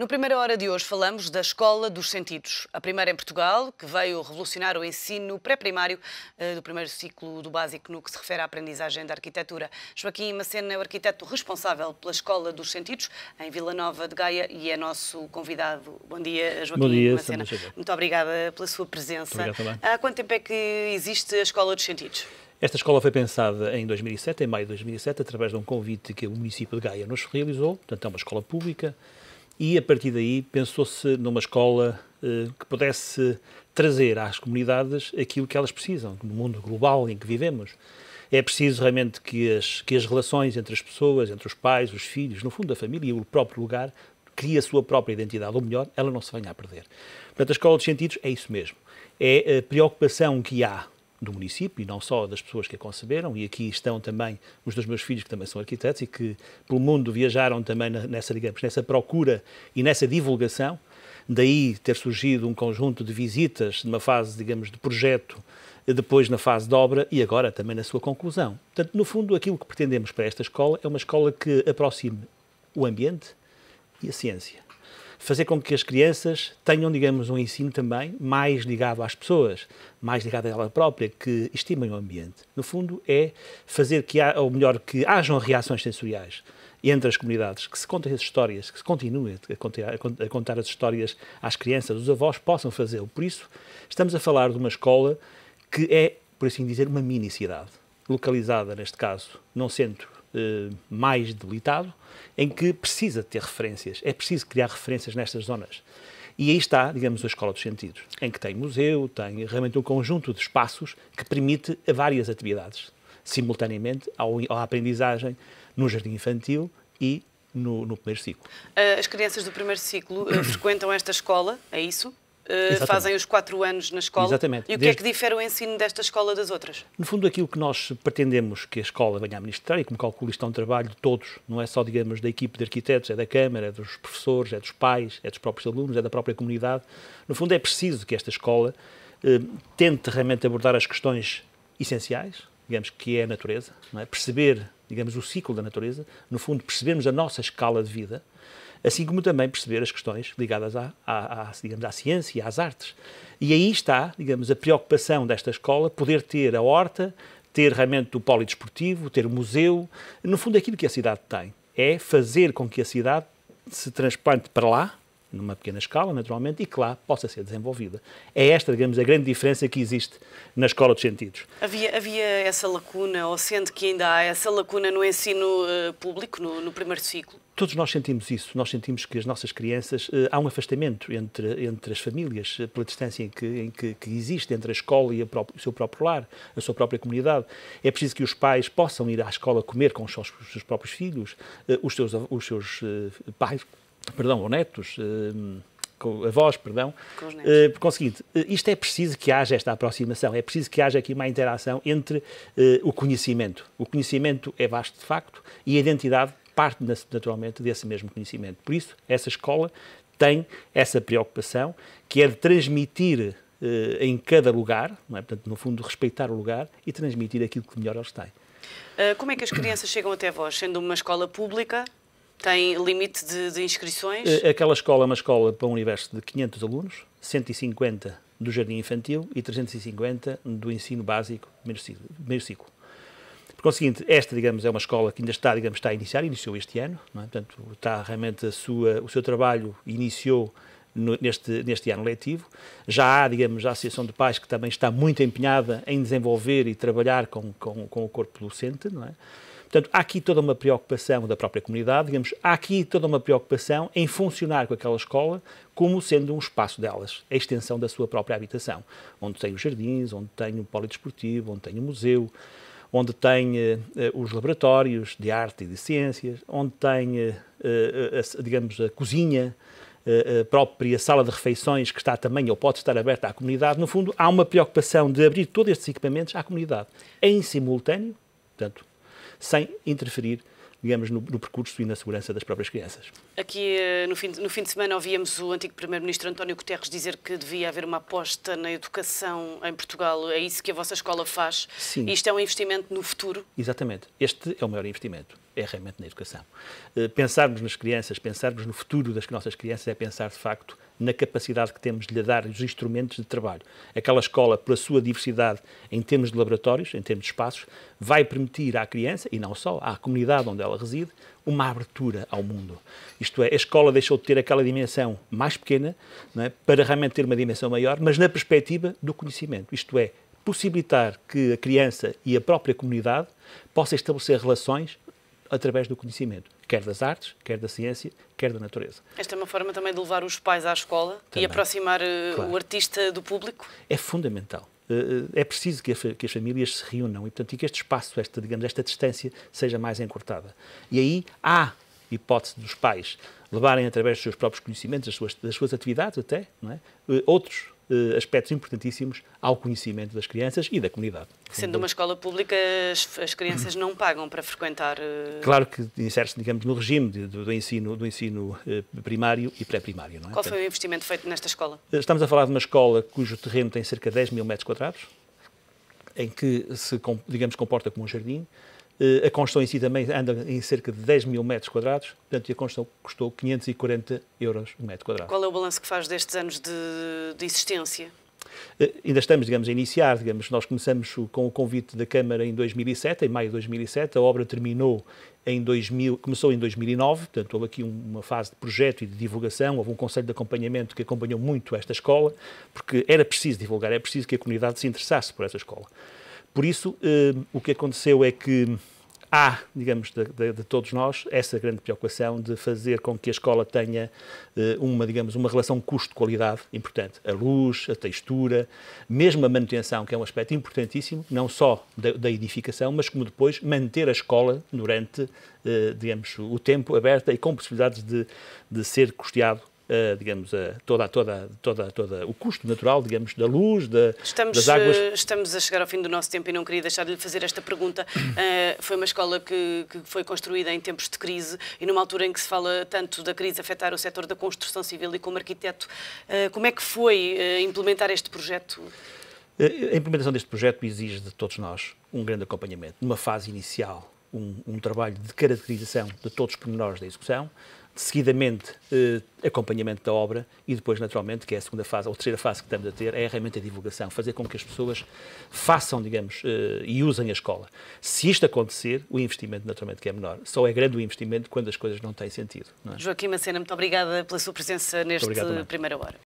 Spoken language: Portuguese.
No primeira hora de hoje falamos da Escola dos Sentidos, a primeira em Portugal, que veio revolucionar o ensino pré-primário eh, do primeiro ciclo do básico no que se refere à aprendizagem da arquitetura. Joaquim Macena é o arquiteto responsável pela Escola dos Sentidos em Vila Nova de Gaia e é nosso convidado. Bom dia, Joaquim Bom dia, Macena. Muito obrigada pela sua presença. Há quanto tempo é que existe a Escola dos Sentidos? Esta escola foi pensada em 2007, em maio de 2007, através de um convite que o município de Gaia nos realizou. Portanto, é uma escola pública e a partir daí pensou-se numa escola eh, que pudesse trazer às comunidades aquilo que elas precisam, no mundo global em que vivemos. É preciso realmente que as, que as relações entre as pessoas, entre os pais, os filhos, no fundo a família e o próprio lugar, crie a sua própria identidade, ou melhor, ela não se venha a perder. Portanto, a Escola dos Sentidos é isso mesmo. É a preocupação que há do município e não só das pessoas que a conceberam, e aqui estão também os dois meus filhos que também são arquitetos e que pelo mundo viajaram também nessa, digamos, nessa procura e nessa divulgação, daí ter surgido um conjunto de visitas numa fase, digamos, de projeto, depois na fase de obra e agora também na sua conclusão. Portanto, no fundo, aquilo que pretendemos para esta escola é uma escola que aproxime o ambiente e a ciência fazer com que as crianças tenham, digamos, um ensino também mais ligado às pessoas, mais ligado a ela própria, que estimem o ambiente. No fundo, é fazer que, há, ou melhor, que hajam reações sensoriais entre as comunidades, que se contem as histórias, que se continue a contar, a contar as histórias às crianças, os avós possam fazê-lo. Por isso, estamos a falar de uma escola que é, por assim dizer, uma mini-cidade, localizada, neste caso, num centro eh, mais delitado, em que precisa ter referências, é preciso criar referências nestas zonas. E aí está, digamos, a Escola dos Sentidos, em que tem museu, tem realmente um conjunto de espaços que permite várias atividades, simultaneamente ao, à aprendizagem no jardim infantil e no, no primeiro ciclo. Eh, as crianças do primeiro ciclo eh, frequentam esta escola, é isso? Eh, Exatamente. fazem os quatro anos na escola. Exatamente. E o Desde... que é que difere o ensino desta escola das outras? No fundo, aquilo que nós pretendemos que a escola venha a ministrar, e como calculo isto é um trabalho de todos, não é só, digamos, da equipe de arquitetos, é da Câmara, é dos professores, é dos pais, é dos próprios alunos, é da própria comunidade. No fundo, é preciso que esta escola eh, tente realmente abordar as questões essenciais, digamos, que é a natureza, é? perceber, digamos, o ciclo da natureza, no fundo, percebermos a nossa escala de vida, assim como também perceber as questões ligadas à, à, à, digamos, à ciência e às artes. E aí está, digamos, a preocupação desta escola, poder ter a horta, ter realmente o polidesportivo, ter o museu, no fundo é aquilo que a cidade tem é fazer com que a cidade se transplante para lá, numa pequena escala, naturalmente, e que lá possa ser desenvolvida. É esta, digamos, a grande diferença que existe na escola dos sentidos. Havia, havia essa lacuna, ou sendo que ainda há essa lacuna no ensino uh, público, no, no primeiro ciclo? Todos nós sentimos isso. Nós sentimos que as nossas crianças. Eh, há um afastamento entre, entre as famílias, eh, pela distância em, que, em que, que, existe entre a escola e a o seu próprio lar, a sua própria comunidade. É preciso que os pais possam ir à escola comer com os seus, os seus próprios filhos, eh, os seus, os seus pais, perdão, ou netos com a voz, perdão. Com os netos. uh, conseguinte, é isto é preciso que haja esta aproximação, é preciso que haja aqui uma interação entre uh, o conhecimento. O conhecimento é vasto de facto e a identidade parte, naturalmente, desse mesmo conhecimento. Por isso, essa escola tem essa preocupação, que é de transmitir eh, em cada lugar, não é? portanto, no fundo, respeitar o lugar e transmitir aquilo que melhor eles têm. Eh, como é que as crianças chegam até vós? Sendo uma escola pública, tem limite de, de inscrições? Eh, aquela escola é uma escola para um universo de 500 alunos, 150 do jardim infantil e 350 do ensino básico, meio ciclo. Por conseguinte, é esta, digamos, é uma escola que ainda está, digamos, está a iniciar, iniciou este ano, é? portanto, está realmente a sua, o seu trabalho iniciou no, neste, neste ano letivo. Já há, digamos, a Associação de Pais que também está muito empenhada em desenvolver e trabalhar com, com, com o corpo docente, não é? Portanto, há aqui toda uma preocupação da própria comunidade, digamos, há aqui toda uma preocupação em funcionar com aquela escola como sendo um espaço delas, a extensão da sua própria habitação, onde tem os jardins, onde tem o polidesportivo, onde tem o museu onde tem eh, eh, os laboratórios de arte e de ciências, onde tem, eh, digamos, a cozinha, a própria sala de refeições que está também ou pode estar aberta à comunidade, no fundo há uma preocupação de abrir todos estes equipamentos à comunidade, em simultâneo, portanto, sem interferir digamos, no, no percurso e na segurança das próprias crianças. Aqui, eh, no fim, no fim de semana, ouvíamos o antigo Primeiro-Ministro António Guterres dizer que devia haver uma aposta na educação em Portugal. É isso que a vossa escola faz? Sim. Isto é um investimento no futuro? Exatamente. Este é o maior investimento é realmente na educação. Eh, pensarmos nas crianças, pensarmos no futuro das nossas crianças é pensar, de facto, na capacidade que temos de lhe dar os instrumentos de trabalho. Aquela escola, pela sua diversidade em termos de laboratórios, em termos de espaços, vai permitir à criança, e não só, à comunidade onde ela reside, uma abertura ao mundo. Isto é, a escola deixou de ter aquela dimensão mais pequena é, para realmente ter uma dimensão maior, mas na perspectiva do conhecimento. Isto é, possibilitar que a criança e a própria comunidade possam estabelecer relações através do conhecimento, quer das artes, quer da ciência, quer da natureza. Esta é uma forma também de levar os pais à escola também. e aproximar eh, claro. o artista do público? É fundamental eh, eh, é preciso que, as famílias se reúnam e, portanto, que este espaço, esta, digamos, esta distância seja mais encurtada. E aí há hipótese dos pais levarem através dos seus próprios conhecimentos, das suas, das suas atividades até, é? outros uh, aspectos importantíssimos ao conhecimento das crianças e da comunidade. Sendo uma escola pública, as, as crianças não pagam para frequentar. Uh... Claro que insere-se, digamos, no regime de, do, do, ensino, do ensino eh, primário e pré-primário. É? Qual foi o investimento feito nesta escola? Estamos a falar de uma escola cujo terreno tem cerca de 10 mil metros quadrados, em que se, digamos, comporta como um jardim eh, a construção em si também anda em cerca de 10 mil metros quadrados, portanto, a construção custou 540 euros o metro quadrado. Qual é o balanço que faz destes anos de, de existência? Eh, ainda estamos, digamos, a iniciar, digamos, nós começamos com o convite da Câmara em 2007, em maio de 2007, a obra terminou em 2000, começou em 2009, portanto houve aqui uma fase de projeto e de divulgação, houve um conselho de acompanhamento que acompanhou muito esta escola, porque era preciso divulgar, era preciso que a comunidade se interessasse por essa escola. Por isso, uh, o que aconteceu é que há, digamos, de, de, de, todos nós, essa grande preocupação de fazer com que a escola tenha uh, uma, digamos, uma relação custo-qualidade importante. A luz, a textura, mesmo a manutenção, que é um aspecto importantíssimo, não só da, da edificação, mas como depois manter a escola durante, uh, digamos, o tempo aberta e com possibilidades de, de ser custeado digamos, a toda, toda, toda, toda o custo natural, digamos, da luz, da, estamos, das águas. Eh, estamos a chegar ao fim do nosso tempo e não queria deixar de lhe fazer esta pergunta. Uh, foi uma escola que, que, foi construída em tempos de crise e numa altura em que se fala tanto da crise afetar o setor da construção civil e como arquiteto, eh, como é que foi implementar este projeto? A implementação deste projeto exige de todos nós um grande acompanhamento. Numa fase inicial, um, um trabalho de caracterização de todos os pormenores da execução, seguidamente eh, acompanhamento da obra e depois, naturalmente, que é a segunda fase, ou terceira fase que estamos a ter, é realmente a divulgação, fazer com que as pessoas façam, digamos, eh, e usem a escola. Se isto acontecer, o investimento, naturalmente, que é menor. Só é grande o investimento quando as coisas não têm sentido. Não é? Joaquim Macena, muito obrigada pela sua presença neste obrigado, primeira hora.